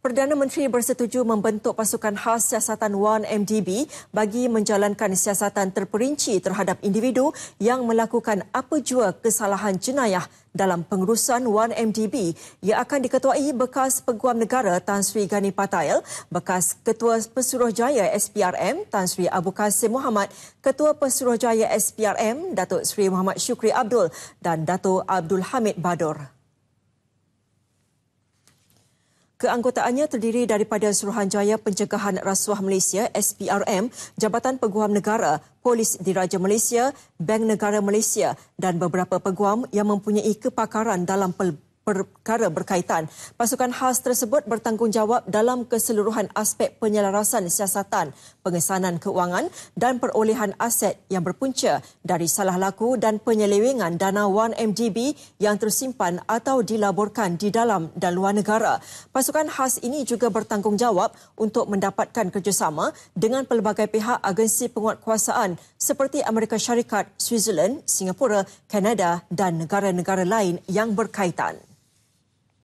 Perdana Menteri bersetuju membentuk pasukan khas siasatan 1MDB bagi menjalankan siasatan terperinci terhadap individu yang melakukan apa jua kesalahan jenayah dalam pengurusan 1MDB. yang akan diketuai bekas Peguam Negara Tan Sri Gani Patail, bekas Ketua Pesuruhjaya SPRM Tan Sri Abu Kasim Muhammad, Ketua Pesuruhjaya SPRM Datuk Sri Muhammad Syukri Abdul dan Datuk Abdul Hamid Badur. Keanggotaannya terdiri daripada Suruhanjaya Pencegahan Rasuah Malaysia SPRM, Jabatan Peguam Negara, Polis Diraja Malaysia, Bank Negara Malaysia dan beberapa peguam yang mempunyai kepakaran dalam pelbagai perkara berkaitan. Pasukan khas tersebut bertanggungjawab dalam keseluruhan aspek penyelarasan siasatan, pengesanan keuangan dan perolehan aset yang berpunca dari salah laku dan penyelewengan dana 1MDB yang tersimpan atau dilaburkan di dalam dan luar negara. Pasukan khas ini juga bertanggungjawab untuk mendapatkan kerjasama dengan pelbagai pihak agensi penguatkuasaan seperti Amerika Syarikat, Switzerland, Singapura, Kanada dan negara-negara lain yang berkaitan.